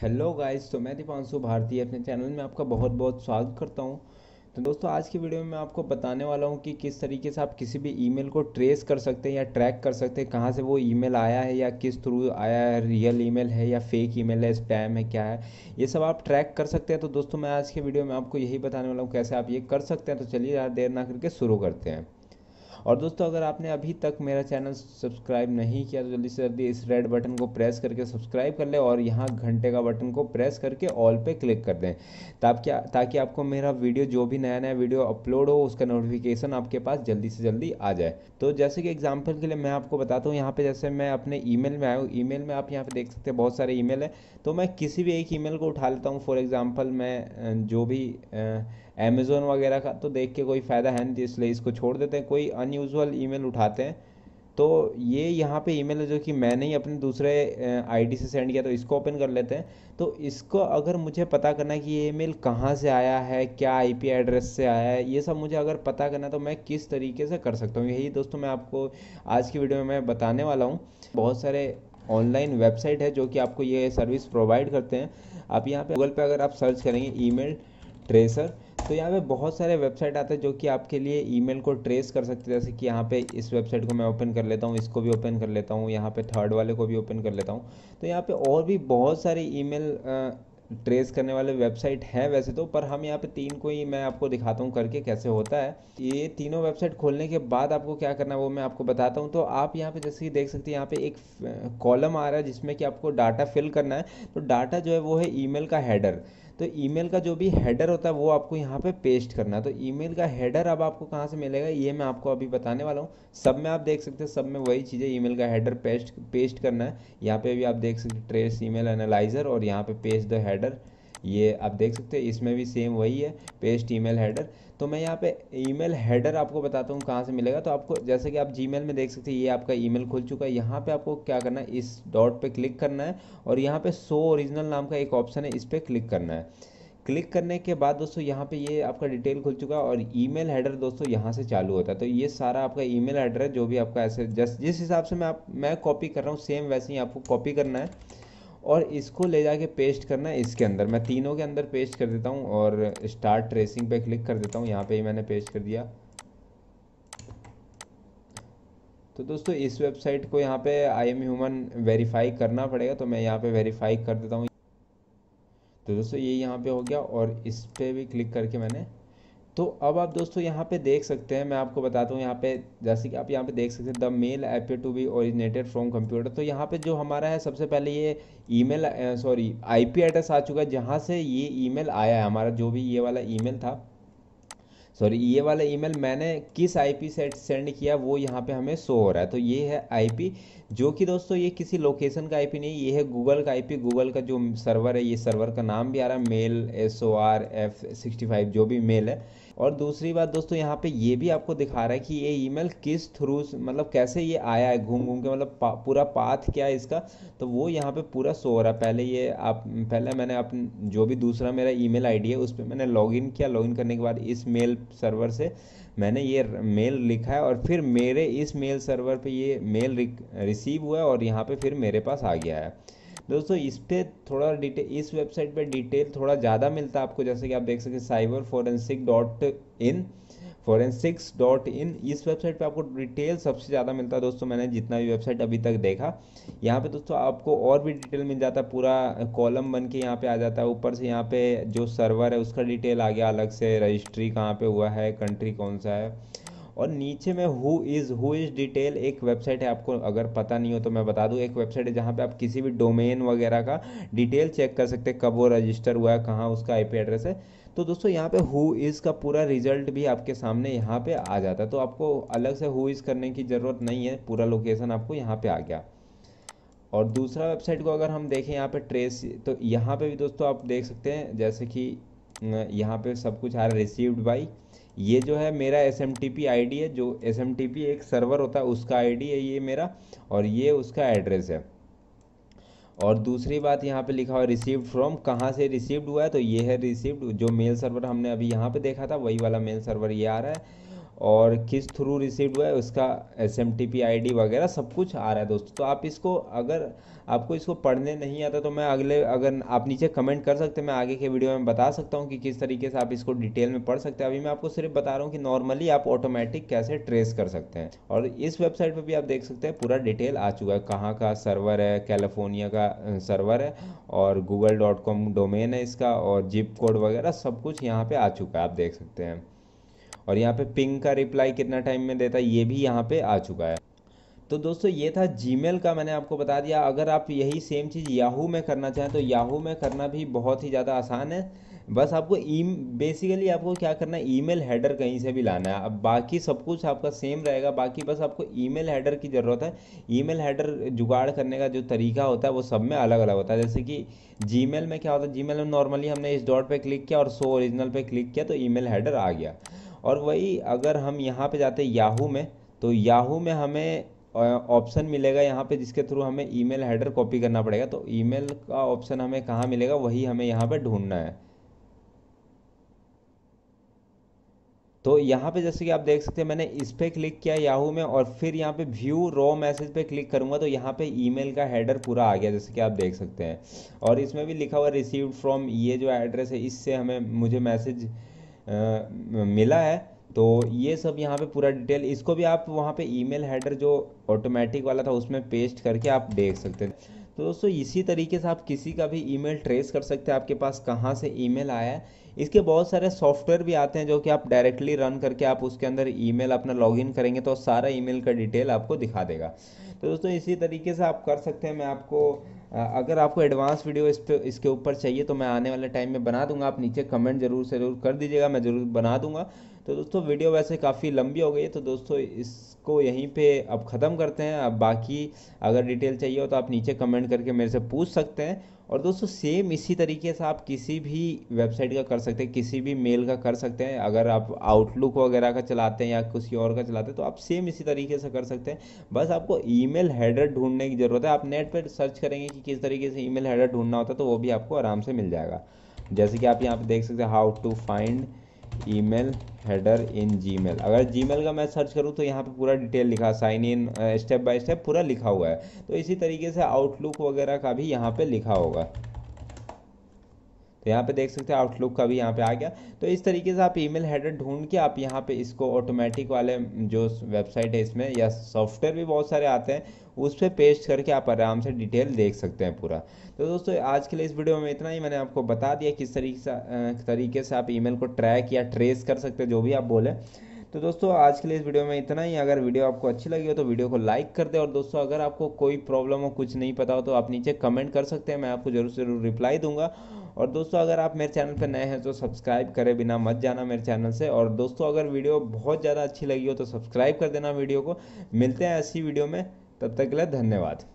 hello guys तो मैं दीपांशु भारती अपने चैनल में आपका बहुत बहुत स्वागत करता हूं तो दोस्तों आज की वीडियो में मैं आपको बताने वाला हूं कि किस तरीके से आप किसी भी ईमेल को ट्रेस कर सकते हैं या ट्रैक कर सकते हैं कहां से वो ईमेल आया है या किस थ्रू आया है रियल ईमेल है या फेक ईमेल है स्पैम है क्या है ये सब आप ट्रैक कर सकते हैं तो दोस्तों मैं आज की वीडियो में आपको यही बताने वाला हूँ कैसे आप ये कर सकते हैं तो चलिए देर ना करके शुरू करते हैं और दोस्तों अगर आपने अभी तक मेरा चैनल सब्सक्राइब नहीं किया तो जल्दी से जल्दी इस रेड बटन को प्रेस करके सब्सक्राइब कर लें और यहाँ घंटे का बटन को प्रेस करके ऑल पे क्लिक कर दें ताकि ताकि आपको मेरा वीडियो जो भी नया नया वीडियो अपलोड हो उसका नोटिफिकेशन आपके पास जल्दी से जल्दी आ जाए तो जैसे कि एग्जाम्पल के लिए मैं आपको बताता हूँ यहाँ पर जैसे मैं अपने ई में आया हूँ ई में आप यहाँ पर देख सकते हैं बहुत सारे ई है तो मैं किसी भी एक ई को उठा लेता हूँ फॉर एग्ज़ाम्पल मैं जो भी अमेज़ोन वगैरह का तो देख के कोई फ़ायदा है नहीं इसलिए इसको छोड़ देते हैं कोई अनयूजल ई उठाते हैं तो ये यहाँ पे ईमेल है जो कि मैंने ही अपने दूसरे आईडी से सेंड किया तो इसको ओपन कर लेते हैं तो इसको अगर मुझे पता करना है कि ये ईमेल कहाँ से आया है क्या आईपी एड्रेस से आया है ये सब मुझे अगर पता करना है तो मैं किस तरीके से कर सकता हूँ यही दोस्तों मैं आपको आज की वीडियो में मैं बताने वाला हूँ बहुत सारे ऑनलाइन वेबसाइट है जो कि आपको ये सर्विस प्रोवाइड करते हैं आप यहाँ पर गूगल पर अगर आप सर्च करेंगे ई ट्रेसर तो यहाँ पे बहुत सारे वेबसाइट आते हैं जो कि आपके लिए ईमेल को ट्रेस कर सकते हैं जैसे कि यहाँ पे इस वेबसाइट को मैं ओपन कर लेता हूँ इसको भी ओपन कर लेता हूँ यहाँ पे थर्ड वाले को भी ओपन कर लेता हूँ तो यहाँ पे और भी बहुत सारे ईमेल ट्रेस करने वाले वेबसाइट है वैसे तो पर हम यहाँ पे तीन को ही मैं आपको दिखाता हूँ करके कैसे होता है ये तीनों वेबसाइट खोलने के बाद आपको क्या करना है वो मैं आपको बताता हूँ तो आप यहाँ पे जैसे कि देख सकते हैं यहाँ पे एक कॉलम आ रहा है जिसमें कि आपको डाटा फिल करना है तो डाटा जो है वो है ईमेल का हेडर तो ईमेल का जो भी हेडर होता है वो आपको यहाँ पे पेस्ट करना है तो ईमेल का हेडर अब आपको कहाँ से मिलेगा ये मैं आपको अभी बताने वाला हूँ सब में आप देख सकते हैं सब में वही चीज़ें ईमेल का हेडर पेस्ट पेस्ट करना है यहाँ पे भी आप देख सकते ट्रेस ईमेल एनालाइजर और यहाँ पे पेस्ट द हेडर ये आप देख सकते हैं इसमें भी सेम वही है पेस्ट ईमेल हेडर तो मैं यहाँ पे ईमेल हेडर आपको बताता हूँ कहाँ से मिलेगा तो आपको जैसे कि आप जीमेल में देख सकते हैं ये आपका ईमेल खुल चुका है यहाँ पे आपको क्या करना है इस डॉट पे क्लिक करना है और यहाँ पे सो ओरिजिनल नाम का एक ऑप्शन है इस पर क्लिक करना है क्लिक करने के बाद दोस्तों यहाँ पे ये आपका डिटेल खुल चुका है और ईमेल हेडर दोस्तों यहाँ से चालू होता है तो ये सारा आपका ईमेल एड्रेस है जो भी आपका ऐसे जस्ट जिस हिसाब से मैं आप मैं कॉपी कर रहा हूँ सेम वैसे ही आपको कॉपी करना है और इसको ले जाके पेस्ट करना है इसके अंदर मैं तीनों के अंदर पेस्ट कर देता हूँ और स्टार्ट ट्रेसिंग पे क्लिक कर देता हूँ यहाँ पे ही मैंने पेस्ट कर दिया तो दोस्तों इस वेबसाइट को यहाँ पे आई एम ह्यूमन वेरीफाई करना पड़ेगा तो मैं यहाँ पे वेरीफाई कर देता हूँ तो दोस्तों ये यह यहाँ पे हो गया और इस पर भी क्लिक करके मैंने तो अब आप दोस्तों यहाँ पे देख सकते हैं मैं आपको बताता हूँ यहाँ पे जैसे कि आप यहाँ पे देख सकते हैं the mail appear to be originated from computer तो यहाँ पे जो हमारा है सबसे पहले ये ईमेल सॉरी आईपी एड्रेस आ चुका है जहाँ से ये ईमेल आया है हमारा जो भी ये वाला ईमेल था सॉरी ये वाला ईमेल मैंने किस आईपी से सेंड किया वो यहाँ पे हमें शो हो रहा है तो ये है आईपी जो कि दोस्तों ये किसी लोकेशन का आईपी नहीं ये है गूगल का आईपी गूगल का जो सर्वर है ये सर्वर का नाम भी आ रहा है mail S O R F sixty five जो भी मेल है और दूसरी बात दोस्तों यहाँ पे ये भी आपको दिखा रहा है कि ये ईमेल किस थ्रू मतलब कैसे ये आया है घूम घूम के मतलब पा, पूरा पाथ क्या है इसका तो वो यहाँ पे पूरा सो रहा है पहले ये आप पहले मैंने आप जो भी दूसरा मेरा ईमेल आईडी है उस पर मैंने लॉगिन किया लॉगिन करने के बाद इस मेल सर्वर से मैंने ये मेल लिखा है और फिर मेरे इस मेल सर्वर पर ये मेल रिसीव हुआ है और यहाँ पे फिर मेरे पास आ गया है दोस्तों इस पर थोड़ा डिटेल इस वेबसाइट पे डिटेल थोड़ा ज़्यादा मिलता है आपको जैसे कि आप देख सकते cyber forensic dot in forensics dot in इस वेबसाइट पे आपको डिटेल सबसे ज़्यादा मिलता है दोस्तों मैंने जितना भी वेबसाइट अभी तक देखा यहाँ पे दोस्तों आपको और भी डिटेल मिल जाता है पूरा कॉलम बन के यहाँ पे आ जाता है ऊपर से यहाँ पे जो सर्वर है उसका डिटेल आ गया अलग से रजिस्ट्री कहाँ पे हुआ है कंट्री कौन सा है और नीचे में who is who is detail एक वेबसाइट है आपको अगर पता नहीं हो तो मैं बता दूँ एक वेबसाइट है जहाँ पे आप किसी भी डोमेन वगैरह का डिटेल चेक कर सकते हैं कब वो रजिस्टर हुआ है कहाँ उसका आई एड्रेस है तो दोस्तों यहाँ पे हु इज़ का पूरा रिजल्ट भी आपके सामने यहाँ पे आ जाता है तो आपको अलग से हु इज़ करने की ज़रूरत नहीं है पूरा लोकेशन आपको यहाँ पे आ गया और दूसरा वेबसाइट को अगर हम देखें यहाँ पे ट्रेस तो यहाँ पे भी दोस्तों आप देख सकते हैं जैसे कि यहाँ पे सब कुछ आ रहा है रिसीव्ड बाई ये जो है मेरा एस एम डी है जो एस एम एक सर्वर होता है उसका डी है ये मेरा और ये उसका एड्रेस है और दूसरी बात यहाँ पे लिखा हुआ रिसीव्ड फ्रॉम कहाँ से रिसीव्ड हुआ है तो ये है रिसीव्ड जो मेल सर्वर हमने अभी यहाँ पे देखा था वही वाला मेल सर्वर ये आ रहा है और किस थ्रू रिसीव हुआ है उसका S M T P I D वगैरह सब कुछ आ रहा है दोस्तों तो आप इसको अगर आपको इसको पढ़ने नहीं आता तो मैं अगले अगर आप नीचे कमेंट कर सकते हैं मैं आगे के वीडियो में बता सकता हूँ कि किस तरीके से आप इसको डिटेल में पढ़ सकते हैं अभी मैं आपको सिर्फ बता रहा हूँ कि नॉर्मली आप ऑटोमेटिक कैसे ट्रेस कर सकते हैं और इस वेबसाइट पर भी आप देख सकते हैं पूरा डिटेल आ चुका है कहाँ का सर्वर है कैलिफोर्निया का सर्वर है और गूगल डॉट कॉम डोमेन है इसका और जिप कोड वगैरह सब कुछ यहाँ पर आ चुका है आप देख सकते हैं और यहाँ पे पिंग का रिप्लाई कितना टाइम में देता है ये भी यहाँ पे आ चुका है तो दोस्तों ये था जी का मैंने आपको बता दिया अगर आप यही सेम चीज़ याहू में करना चाहें तो याहू में करना भी बहुत ही ज़्यादा आसान है बस आपको ई बेसिकली आपको क्या करना है ईमेल हेडर कहीं से भी लाना है अब बाकी सब कुछ आपका सेम रहेगा बाकी बस आपको ईमेल हेडर की ज़रूरत है ईमेल हेडर जुगाड़ करने का जो तरीका होता है वो सब में अलग अलग होता है जैसे कि जीमेल में क्या होता है जीमेल में नॉर्मली हमने इस डॉट पे क्लिक किया और सो ओरिजिनल पे क्लिक किया तो ईमेल हेडर आ गया और वही अगर हम यहाँ पे जाते हैं याहू में तो याहू में हमें ऑप्शन मिलेगा यहाँ पे जिसके थ्रू हमें ईमेल हेडर कॉपी करना पड़ेगा तो ईमेल का ऑप्शन हमें कहाँ मिलेगा वही हमें यहाँ पे ढूंढना है तो यहाँ पे जैसे कि आप देख सकते हैं मैंने इस पर क्लिक किया याहू में और फिर यहाँ पे व्यू रॉ मैसेज पे क्लिक करूँगा तो यहाँ पे ईमेल का हेडर पूरा आ गया जैसे कि आप देख सकते हैं और इसमें भी लिखा हुआ रिसीव्ड फ्रॉम ये जो एड्रेस है इससे हमें मुझे मैसेज मिला है तो ये सब यहाँ पे पूरा डिटेल इसको भी आप वहाँ पे ईमेल हेडर जो ऑटोमेटिक वाला था उसमें पेस्ट करके आप देख सकते हैं तो दोस्तों इसी तरीके से आप किसी का भी ईमेल ट्रेस कर सकते हैं आपके पास कहाँ से ईमेल आया है इसके बहुत सारे सॉफ्टवेयर भी आते हैं जो कि आप डायरेक्टली रन करके आप उसके अंदर ईमेल अपना लॉगिन करेंगे तो सारा ईमेल का डिटेल आपको दिखा देगा तो दोस्तों इसी तरीके से आप कर सकते हैं मैं आपको अगर आपको एडवांस वीडियो इस पे इसके ऊपर चाहिए तो मैं आने वाले टाइम में बना दूंगा आप नीचे कमेंट जरूर जरूर कर दीजिएगा मैं ज़रूर बना दूंगा तो दोस्तों वीडियो वैसे काफ़ी लंबी हो गई है तो दोस्तों इसको यहीं पे अब ख़त्म करते हैं अब बाकी अगर डिटेल चाहिए हो तो आप नीचे कमेंट करके मेरे से पूछ सकते हैं और दोस्तों सेम इसी तरीके से आप किसी भी वेबसाइट का कर सकते हैं किसी भी मेल का कर सकते हैं अगर आप आउटलुक वगैरह का चलाते हैं या किसी और का चलाते हैं तो आप सेम इसी तरीके से कर सकते हैं बस आपको ईमेल हेडर ढूंढने की ज़रूरत है आप नेट पर सर्च करेंगे कि किस तरीके से ईमेल हेडर ढूंढना होता है तो वो भी आपको आराम से मिल जाएगा जैसे कि आप यहाँ पर देख सकते हैं how to find email header in Gmail अगर जीमेल का मैं सर्च करूँ तो यहाँ पे पूरा डिटेल लिखा sign in step by step पूरा लिखा हुआ है तो इसी तरीके से आउटलुक वगैरह का भी यहाँ पे लिखा होगा तो यहाँ पे देख सकते हैं आउटलुक का भी यहाँ पे आ गया तो इस तरीके से आप ईमेल हेडर ढूंढ के आप यहाँ पे इसको ऑटोमेटिक वाले जो वेबसाइट है इसमें या सॉफ्टवेयर भी बहुत सारे आते हैं उस पर पेस्ट करके आप आराम से डिटेल देख सकते हैं पूरा तो दोस्तों आज के लिए इस वीडियो में इतना ही मैंने आपको बता दिया किस तरीके से तरीके से आप ईमेल को ट्रैक या ट्रेस कर सकते हैं जो भी आप बोलें तो दोस्तों आज के लिए इस वीडियो में इतना ही अगर वीडियो आपको अच्छी लगी हो तो वीडियो को लाइक कर दे और दोस्तों अगर आपको कोई प्रॉब्लम हो कुछ नहीं पता हो तो आप नीचे कमेंट कर सकते हैं मैं आपको ज़रूर ज़रूर रिप्लाई दूंगा और दोस्तों अगर आप मेरे चैनल पर नए हैं तो सब्सक्राइब करें बिना मत जाना मेरे चैनल से और दोस्तों अगर वीडियो बहुत ज़्यादा अच्छी लगी हो तो सब्सक्राइब कर देना वीडियो को मिलते हैं ऐसी वीडियो में तब तक के लिए धन्यवाद